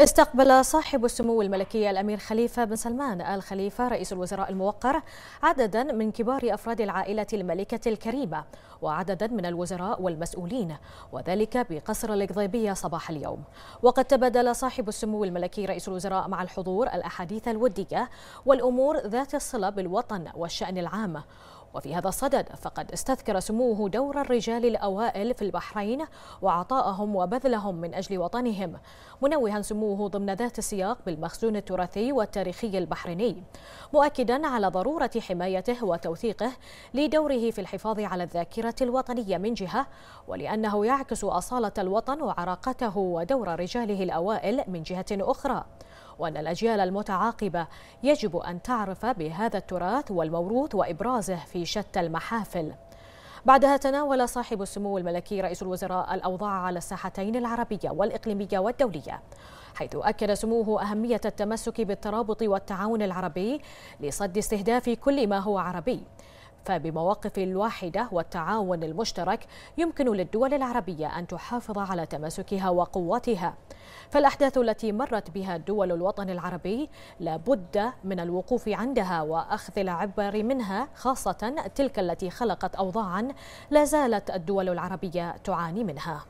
استقبل صاحب السمو الملكي الأمير خليفة بن سلمان آل خليفة رئيس الوزراء الموقر عددا من كبار أفراد العائلة الملكة الكريمة وعددا من الوزراء والمسؤولين وذلك بقصر القضيبية صباح اليوم وقد تبادل صاحب السمو الملكي رئيس الوزراء مع الحضور الأحاديث الودية والأمور ذات الصلة بالوطن والشأن العام وفي هذا الصدد فقد استذكر سموه دور الرجال الأوائل في البحرين وعطاءهم وبذلهم من أجل وطنهم منوها سموه ضمن ذات السياق بالمخزون التراثي والتاريخي البحريني مؤكدا على ضرورة حمايته وتوثيقه لدوره في الحفاظ على الذاكرة الوطنية من جهة ولأنه يعكس أصالة الوطن وعراقته ودور رجاله الأوائل من جهة أخرى وأن الأجيال المتعاقبة يجب أن تعرف بهذا التراث والموروث وإبرازه في شتى المحافل بعدها تناول صاحب السمو الملكي رئيس الوزراء الأوضاع على الساحتين العربية والإقليمية والدولية حيث أكد سموه أهمية التمسك بالترابط والتعاون العربي لصد استهداف كل ما هو عربي فبمواقف الواحدة والتعاون المشترك يمكن للدول العربية أن تحافظ على تماسكها وقوتها فالأحداث التي مرت بها دول الوطن العربي لابد من الوقوف عندها وأخذ العبر منها خاصة تلك التي خلقت أوضاعا لا زالت الدول العربية تعاني منها